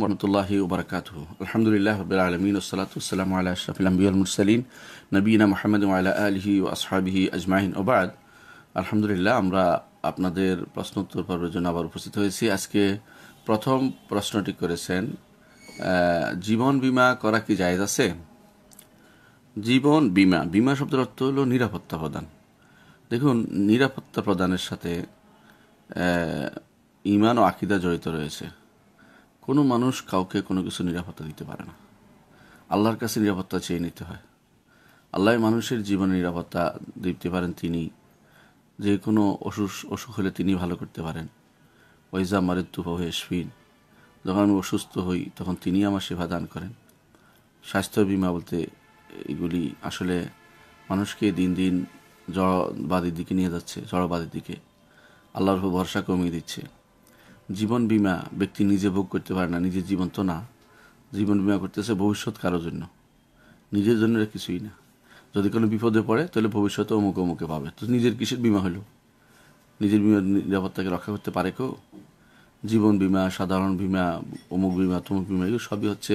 মরমতুল্লাহি ওবরাকাত আলহামদুলিল্লাহ ওবাদ আলহামদুলিল্লাহ আমরা আপনাদের পর্বের জন্য আবার উপস্থিত হয়েছি আজকে প্রথম প্রশ্নটি করেছেন জীবন বিমা করা কি জায়েজ আছে জীবন বিমা বিমা শব্দের অর্থ হলো নিরাপত্তা প্রদান দেখুন নিরাপত্তা প্রদানের সাথে ইমান ও আকিদা জড়িত রয়েছে কোনো মানুষ কাউকে কোনো কিছু নিরাপত্তা দিতে পারে না আল্লাহর কাছে নিরাপত্তা চেয়ে নিতে হয় আল্লাহ মানুষের জীবনে নিরাপত্তা দিতে পারেন তিনি যে কোনো অসুখ অসুখ হলে তিনি ভালো করতে পারেন ওইজা হয়ে হেসফিন যখন আমি অসুস্থ হই তখন তিনি আমার সেবা দান করেন স্বাস্থ্য বিমা বলতে এগুলি আসলে মানুষকে দিন দিন জড়বাদীর দিকে নিয়ে যাচ্ছে জড়বাদীর দিকে আল্লাহর ভরসা কমিয়ে দিচ্ছে জীবন বিমা ব্যক্তি নিজে ভোগ করতে পারে না নিজের জীবন তো না জীবন বিমা করতেছে ভবিষ্যৎ কারোর জন্য নিজের জন্য কিছুই না যদি কোনো বিপদে পড়ে তাহলে ভবিষ্যতে অমুক অমুকে পাবে তো নিজের কিসের বিমা হলো নিজের বিমা নিরাপত্তাকে রক্ষা করতে পারে কেউ জীবন বিমা সাধারণ বিমা অমুক বিমা তমুক বিমা এগুলো সবই হচ্ছে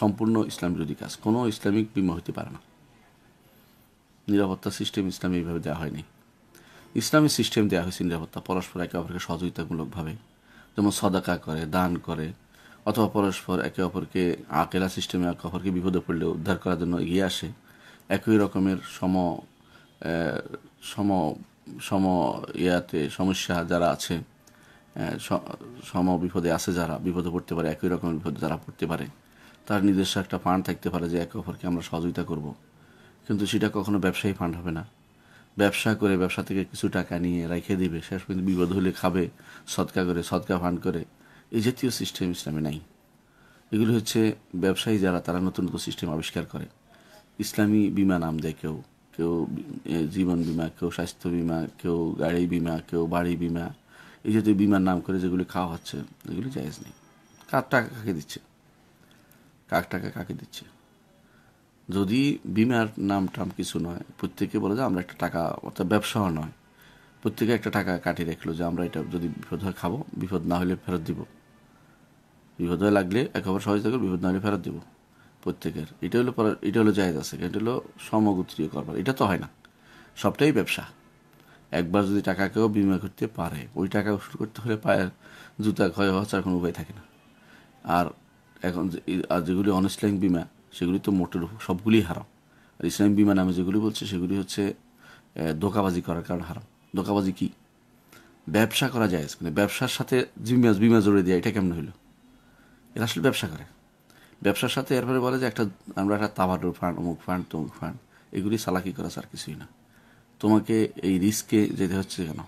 সম্পূর্ণ ইসলাম বিরোধী কাজ কোনো ইসলামিক বিমা হতে পারে না নিরাপত্তা সিস্টেম ইসলামে এইভাবে দেওয়া হয়নি ইসলামী সিস্টেম দেওয়া হয়েছে নিরাপত্তা পরস্পর একে অপরকে সহযোগিতামূলকভাবে যেমন সদাকা করে দান করে অথবা পরস্পর একে অপরকে আকেলা সিস্টেমে একে অপরকে বিপদে পড়লে উদ্ধার করার জন্য এগিয়ে আসে একই রকমের সম সম সম ইয়াতে সমস্যা যারা আছে সম বিপদে আছে যারা বিপদে পড়তে পারে একই রকমের বিপদে যারা পড়তে পারে তার নিজস্ব একটা ফান্ড থাকতে পারে যে একে অপরকে আমরা সহযোগিতা করব কিন্তু সেটা কখনো ব্যবসায়ী ফান্ড হবে না ব্যবসা করে ব্যবসা থেকে কিছু টাকা নিয়ে রেখে দিবে শেষ পর্যন্ত বিপদ হলে খাবে সৎকা করে সৎকা ভান করে এই জাতীয় সিস্টেম ইসলামে নাই এগুলো হচ্ছে ব্যবসায়ী যারা তারা নতুন নতুন সিস্টেম আবিষ্কার করে ইসলামী বিমা নাম দেয় কেউ কেউ জীবন বিমা কেউ স্বাস্থ্য বিমা কেউ গাড়ি বিমা কেউ বাড়ি বিমা এই জাতীয় বিমার নাম করে যেগুলি খাওয়া হচ্ছে এগুলি জায়জ নেই কার টাকা কাকে দিচ্ছে কাক টাকা কাকে দিচ্ছে যদি বিমার নাম টাম কিছু নয় প্রত্যেকে বলে যে আমরা একটা টাকা অর্থাৎ ব্যবসাও নয় প্রত্যেকে একটা টাকা কাটিয়ে রাখলো যে আমরা এটা যদি বিপদ হয় খাবো বিপদ না হলে ফেরত দিব বিপদ হয়ে লাগলে একেবারে সহজ থাকবে বিপদ না হলে ফেরত দিব প্রত্যেকের এটা হলো এটা হলো জায়গা আছে এটা হলো সমগোত্রীয় করবার এটা তো হয় না সবটাই ব্যবসা একবার যদি টাকা কেউ বিমা করতে পারে ওই টাকা শুরু করতে হলে পায়ের জুতা ক্ষয় হওয়া ছাড়া কোনো উপায় থাকে না আর এখন আর যেগুলি অনস্ট্যাং বিমা সেগুলি তো মোটের সবগুলি হারাম আর ইসলাম বিমা নামে যেগুলি বলছে সেগুলি হচ্ছে ধোকাবাজি করার কারণ হারাম ধোকাবাজি কি ব্যবসা করা যায় মানে ব্যবসার সাথে জিমিয়া বিমা জড়িয়ে দেওয়া এটা কেমন হইলো এরা আসলে ব্যবসা করে ব্যবসার সাথে এরপরে বলে যে একটা আমরা একটা তাবারুর ফান্ড অমুক ফান্ড তমুক ফান্ড এগুলি সালাকি করা আর কিছুই না তোমাকে এই রিস্কে যেতে হচ্ছে কেন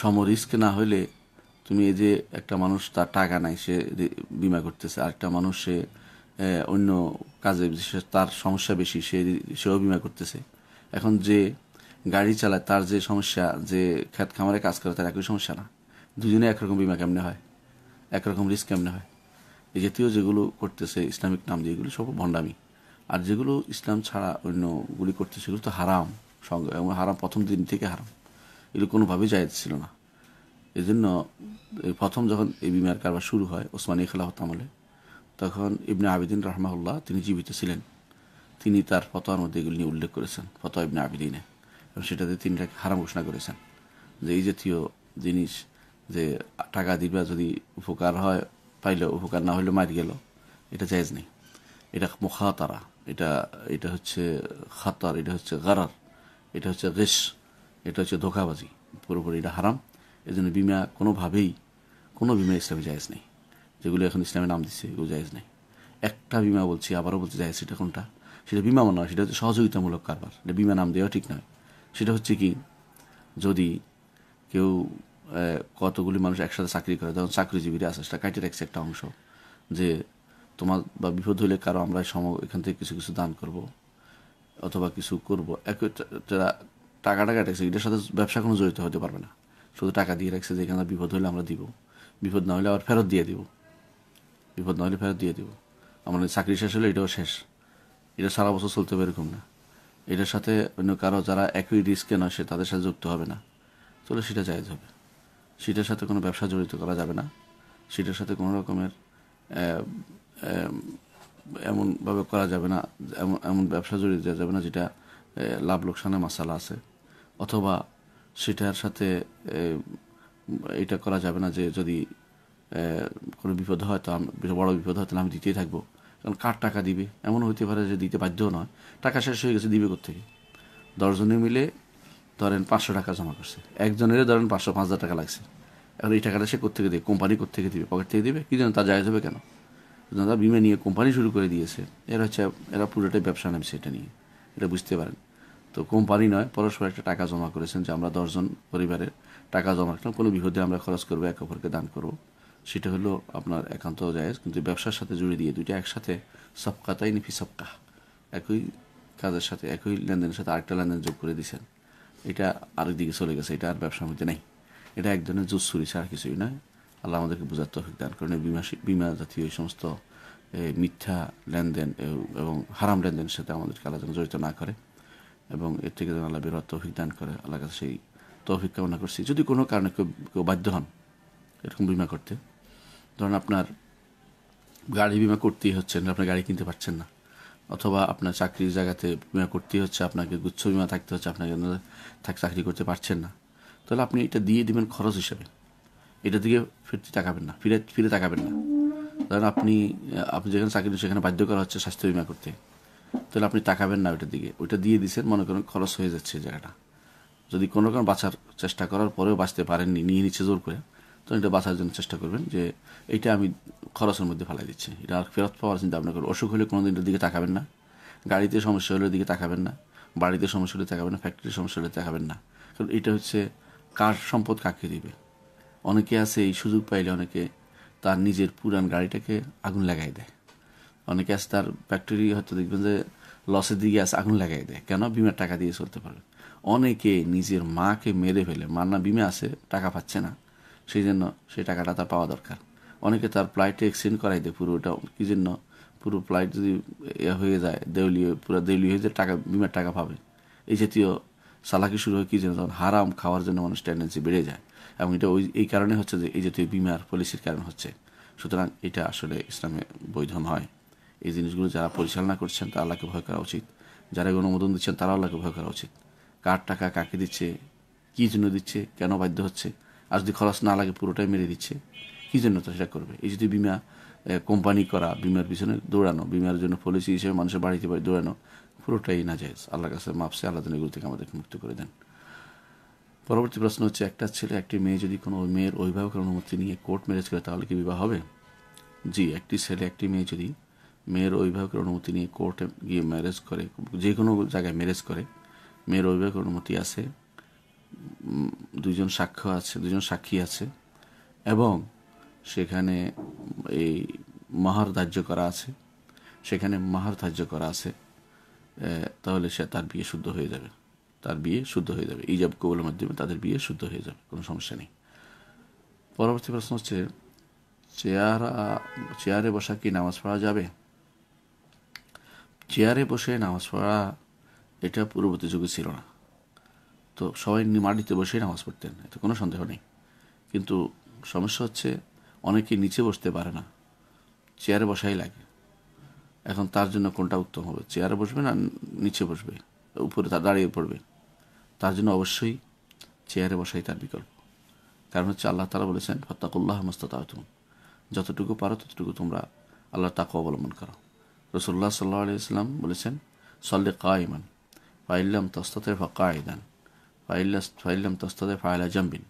সম রিস্ক না হলে তুমি এই যে একটা মানুষ তার টাকা নাই সে বিমা করতেছে আরেকটা মানুষ সে অন্য কাজে তার সমস্যা বেশি সে সেও বিমা করতেছে এখন যে গাড়ি চালায় তার যে সমস্যা যে খ্যাত খামারে কাজ করে তার একই সমস্যা না দুজনে একরকম বিমা কেমনে হয় একরকম রিস্ক কেমনে হয় এই জাতীয় যেগুলো করতেছে ইসলামিক নাম দিয়ে এগুলো সব ভণ্ডামি আর যেগুলো ইসলাম ছাড়া অন্যগুলি করতে সেগুলো তো হারাম সঙ্গে এবং হারাম প্রথম দিন থেকে হারাম এগুলো কোনোভাবেই জায়েজ ছিল না এজন্য প্রথম যখন এই বিমার কারবার শুরু হয় ওসমানী খেলাফত আমলে তখন ইবনে আবিদিন রহমাউল্লাহ তিনি জীবিত ছিলেন তিনি তার ফতোয়ার মধ্যে এগুলি নিয়ে উল্লেখ করেছেন ফতোয়া ইবনে আবিদিনে এবং সেটাতে তিনি হারাম ঘোষণা করেছেন যে এই জাতীয় জিনিস যে টাকা দিবা যদি উপকার হয় পাইলে উপকার না হইলে মার গেল এটা জায়জ নেই এটা মুখাতারা এটা এটা হচ্ছে খাতার এটা হচ্ছে গারার এটা হচ্ছে রেস এটা হচ্ছে ধোকাবাজি পুরোপুরি এটা হারাম এজন্য বিমা কোনোভাবেই কোনো বিমা ইসলামে জায়জ নেই যেগুলো এখন ইসলামে নাম দিচ্ছে এগুলো জায়েজ নেই একটা বিমা বলছি আবারও বলছি জায়েজ সেটা কোনটা সেটা বিমা মনে হয় সেটা হচ্ছে সহযোগিতামূলক কারবার এটা বিমা নাম দেওয়া ঠিক নয় সেটা হচ্ছে কি যদি কেউ কতগুলি মানুষ একসাথে চাকরি করে তখন চাকরিজীবীরা আছে সেটা কাটিয়ে রাখছে একটা অংশ যে তোমার বা বিপদ হলে কারো আমরা সম এখান থেকে কিছু কিছু দান করব অথবা কিছু করব একটা টাকা রেখেছে এটার সাথে ব্যবসা কোনো জড়িত হতে পারবে না শুধু টাকা দিয়ে রাখছে যে এখানে বিপদ হলে আমরা দিব বিপদ না হলে আবার ফেরত দিয়ে দিব বিপদ না হলে ফেরত দিয়ে দেবো আমার চাকরি শেষ হলে এটাও শেষ এটা সারা বছর চলতে হবে এরকম না এটার সাথে অন্য কারো যারা একই রিস্কে নয় সে তাদের সাথে যুক্ত হবে না তাহলে সেটা জায়জ হবে সেটার সাথে কোনো ব্যবসা জড়িত করা যাবে না সেটার সাথে কোনো রকমের এমনভাবে করা যাবে না এমন এমন ব্যবসা জড়িত দেওয়া যাবে না যেটা লাভ লোকসানে মশালা আছে অথবা সেটার সাথে এটা করা যাবে না যে যদি কোনো বিপদ হয় তো বড়ো বিপদ হয় তাহলে আমি দিতেই থাকবো কারণ কার টাকা দিবে এমন হইতে পারে যে দিতে বাধ্য নয় টাকা শেষ হয়ে গেছে দিবে কোথেকে দশজনে মিলে ধরেন পাঁচশো টাকা জমা করছে একজনের ধরেন পাঁচশো পাঁচ হাজার টাকা লাগছে এখন এই টাকাটা সে কোথেকে দেবে কোম্পানি কোথেকে দিবে পকেট থেকে দিবে কী জন্য তা জায়গা হবে কেন তারা বিমা নিয়ে কোম্পানি শুরু করে দিয়েছে এরা হচ্ছে এরা পুরোটাই ব্যবসা নামছে এটা নিয়ে এটা বুঝতে পারেন তো কোম্পানি নয় পরস্পর একটা টাকা জমা করেছেন যে আমরা দশজন পরিবারের টাকা জমা রাখলাম কোনো বিপদে আমরা খরচ করবো এক অপরকে দান করবো সেটা হলো আপনার একান্ত জায়েজ কিন্তু ব্যবসার সাথে জুড়ে দিয়ে দুইটা একসাথে সবকা তাই নিফি সবকা একই কাজের সাথে একই লেনদেনের সাথে আরেকটা লেনদেন যোগ করে দিয়েছেন এটা আরেক দিকে চলে গেছে এটা আর ব্যবসার মধ্যে নেই এটা এক ধরনের সুরি ছাড়া কিছুই নয় আল্লাহ আমাদেরকে বোঝার তফিক দান করেন বিমা বিমা জাতীয় এই সমস্ত মিথ্যা লেনদেন এবং হারাম লেনদেনের সাথে আমাদেরকে আলোচনা জড়িত না করে এবং এর থেকে যেন আল্লাহ বেরোয়ার তৌফিক দান করে আল্লাহ কাছে সেই তৌফিক কামনা করছি যদি কোনো কারণে কেউ কেউ বাধ্য হন এরকম বিমা করতে ধরুন আপনার গাড়ি বিমা করতেই হচ্ছে না আপনার গাড়ি কিনতে পারছেন না অথবা আপনার চাকরির জায়গাতে বিমা করতেই হচ্ছে আপনাকে গুচ্ছ বিমা থাকতে হচ্ছে আপনাকে চাকরি করতে পারছেন না তাহলে আপনি এটা দিয়ে দেবেন খরচ হিসাবে এটা দিকে ফিরতে তাকাবেন না ফিরে ফিরে তাকাবেন না ধরুন আপনি আপনি যেখানে চাকরি সেখানে বাধ্য করা হচ্ছে স্বাস্থ্য বিমা করতে তাহলে আপনি তাকাবেন না ওইটার দিকে ওইটা দিয়ে দিচ্ছেন মনে করেন খরচ হয়ে যাচ্ছে জায়গাটা যদি কোনো রকম বাঁচার চেষ্টা করার পরেও বাঁচতে পারেননি নিয়ে নিচ্ছে জোর করে তখন এটা বাঁচার জন্য চেষ্টা করবেন যে এটা আমি খরচের মধ্যে ফেলাই দিচ্ছি এটা আর ফেরত পাওয়ার চিন্তা ভাবনা করবেন অসুখ হলে কোনো দিনটার দিকে তাকাবেন না গাড়িতে সমস্যা হলে দিকে তাকাবেন না বাড়িতে সমস্যা হলে তাকাবেন না ফ্যাক্টরির সমস্যা হলে তাকাবেন না কারণ এটা হচ্ছে কার সম্পদ কাকে দিবে অনেকে আছে এই সুযোগ পাইলে অনেকে তার নিজের পুরান গাড়িটাকে আগুন লাগাই দেয় অনেকে আছে তার ফ্যাক্টরি হয়তো দেখবেন যে লসের দিকে আছে আগুন লাগাই দেয় কেন বিমার টাকা দিয়ে চলতে পারবে অনেকে নিজের মাকে মেরে ফেলে মার না বিমে আছে টাকা পাচ্ছে না সেই জন্য সেই টাকাটা তার পাওয়া দরকার অনেকে তার ফ্লাইটে এক্সচেঞ্জ করাই দেয় পুরোটা কী জন্য পুরো ফ্লাইট যদি হয়ে যায় দেউলিয়ে পুরো দেউলিয়ে হয়ে যায় টাকা বিমার টাকা পাবে এই জাতীয় সালাকি শুরু হয় কী জন্য তখন হারাম খাওয়ার জন্য মানুষ টেন্ডেন্সি বেড়ে যায় এবং এটা ওই এই কারণে হচ্ছে যে এই জাতীয় বিমার পলিসির কারণ হচ্ছে সুতরাং এটা আসলে ইসলামে বৈধ নয় এই জিনিসগুলো যারা পরিচালনা করছেন তারা আল্লাহকে ভয় করা উচিত যারা অনুমোদন দিচ্ছেন তারা আল্লাহকে ভয় করা উচিত কার টাকা কাকে দিচ্ছে কী জন্য দিচ্ছে কেন বাধ্য হচ্ছে আর যদি খরচ না লাগে পুরোটাই মেরে দিচ্ছে কী জন্য তো সেটা করবে এই যদি বিমা কোম্পানি করা বিমার পিছনে দৌড়ানো বিমার জন্য পলিসি হিসেবে মানুষের বাড়িতে বাড়ি দৌড়ানো পুরোটাই না যায় আল্লাহ কাছে মাপসে আল্লাহ এগুলো থেকে আমাদেরকে মুক্ত করে দেন পরবর্তী প্রশ্ন হচ্ছে একটা ছেলে একটি মেয়ে যদি কোনো মেয়ের অভিভাবকের অনুমতি নিয়ে কোর্ট ম্যারেজ করে তাহলে কি বিবাহ হবে জি একটি ছেলে একটি মেয়ে যদি মেয়ের অভিভাবকের অনুমতি নিয়ে কোর্টে গিয়ে ম্যারেজ করে যে কোনো জায়গায় ম্যারেজ করে মেয়ের অভিভাবকের অনুমতি আছে দুজন সাক্ষ্য আছে দুজন সাক্ষী আছে এবং সেখানে এই মাহার ধার্য করা আছে সেখানে মাহার ধার্য করা আছে তাহলে সে তার বিয়ে শুদ্ধ হয়ে যাবে তার বিয়ে শুদ্ধ হয়ে যাবে ইজাব কবলের মাধ্যমে তাদের বিয়ে শুদ্ধ হয়ে যাবে কোনো সমস্যা নেই পরবর্তী প্রশ্ন হচ্ছে চেয়ারা চেয়ারে বসা কি নামাজ পড়া যাবে চেয়ারে বসে নামাজ পড়া এটা পূর্ববর্তী যুগে ছিল না তো সবাই মাটিতে বসেই নামাজ পড়তেন এতে কোনো সন্দেহ নেই কিন্তু সমস্যা হচ্ছে অনেকে নিচে বসতে পারে না চেয়ারে বসাই লাগে এখন তার জন্য কোনটা উত্তম হবে চেয়ারে বসবে না নিচে বসবে উপরে তার দাঁড়িয়ে পড়বে তার জন্য অবশ্যই চেয়ারে বসাই তার বিকল্প কারণ হচ্ছে আল্লাহ তালা বলেছেন ফত্তাকুল্লাহ তুমি যতটুকু পারো ততটুকু তোমরা আল্লাহ তাকে অবলম্বন করো রসুল্লাহ সাল্লাহ আলিয়া বলেছেন সল্লে কা ইমান ফাইল্লাম তস্তাতে ফা কা ফাইলাম তস্তাদে ফায়লা জাম্বিন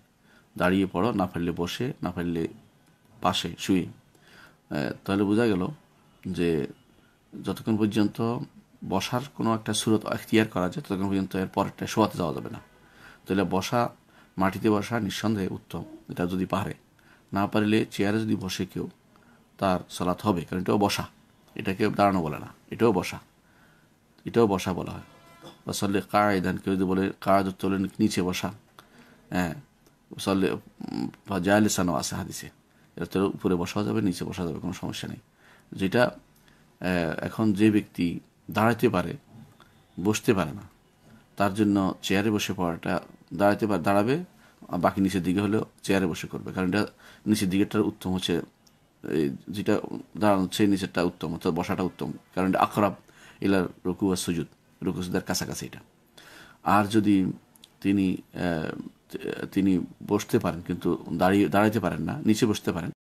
দাঁড়িয়ে পড়ো না ফেললে বসে না ফেললে পাশে শুয়ে তাহলে বোঝা গেল যে যতক্ষণ পর্যন্ত বসার কোনো একটা সুরত এখতিয়ার করা যায় ততক্ষণ পর্যন্ত এর পরেরটা শোয়াতে যাওয়া যাবে না তাহলে বসা মাটিতে বসা নিঃসন্দেহে উত্তম এটা যদি পারে না পারলে চেয়ারে যদি বসে কেউ তার সালাত হবে কারণ এটাও বসা এটাকে দাঁড়ানো বলে না এটাও বসা এটাও বসা বলা হয় বা সল্লে কায়দান কেউ যদি বলে কায়দুর তোলেন নিচে বসা হ্যাঁ বা জায়ালিসানো আছে হাদিসে এটা তোর উপরে বসা যাবে নিচে বসা যাবে কোনো সমস্যা নেই যেটা এখন যে ব্যক্তি দাঁড়াতে পারে বসতে পারে না তার জন্য চেয়ারে বসে পড়াটা দাঁড়াতে পারে দাঁড়াবে বাকি নিচের দিকে হলেও চেয়ারে বসে করবে কারণ এটা নিচের দিকেটার উত্তম হচ্ছে যেটা দাঁড়ানো সেই নিচেরটা উত্তম অর্থাৎ বসাটা উত্তম কারণ এটা আখরাব এলার রকু আর রুকুসুদার কাছাকাছি এটা আর যদি তিনি তিনি বসতে পারেন কিন্তু দাঁড়িয়ে দাঁড়াইতে পারেন না নিচে বসতে পারেন